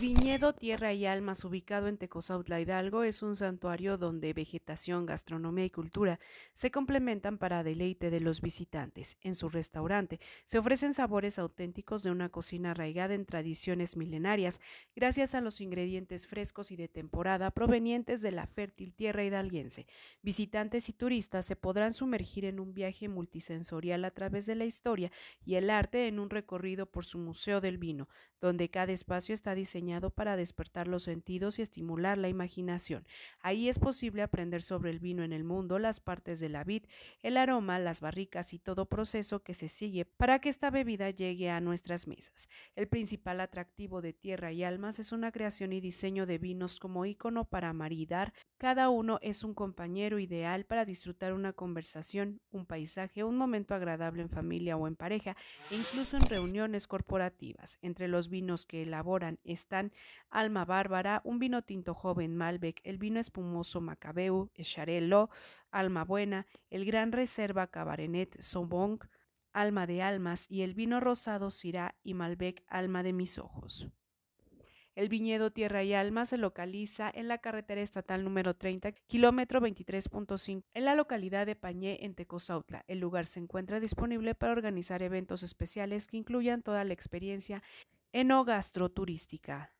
viñedo Tierra y Almas, ubicado en Tecozautla Hidalgo, es un santuario donde vegetación, gastronomía y cultura se complementan para deleite de los visitantes. En su restaurante se ofrecen sabores auténticos de una cocina arraigada en tradiciones milenarias, gracias a los ingredientes frescos y de temporada provenientes de la fértil tierra hidalguense. Visitantes y turistas se podrán sumergir en un viaje multisensorial a través de la historia y el arte en un recorrido por su Museo del Vino, donde cada espacio está diseñado para despertar los sentidos y estimular la imaginación. Ahí es posible aprender sobre el vino en el mundo, las partes de la vid, el aroma, las barricas y todo proceso que se sigue para que esta bebida llegue a nuestras mesas. El principal atractivo de Tierra y Almas es una creación y diseño de vinos como icono para maridar cada uno es un compañero ideal para disfrutar una conversación, un paisaje, un momento agradable en familia o en pareja, e incluso en reuniones corporativas. Entre los vinos que elaboran están Alma Bárbara, un vino tinto joven Malbec, el vino espumoso Macabeu, Echarello, Alma Buena, el Gran Reserva Cabarenet Sauvignon, Alma de Almas y el vino rosado Syrah y Malbec Alma de mis ojos. El viñedo Tierra y Alma se localiza en la carretera estatal número 30, kilómetro 23.5, en la localidad de Pañé, en Tecozautla. El lugar se encuentra disponible para organizar eventos especiales que incluyan toda la experiencia enogastroturística.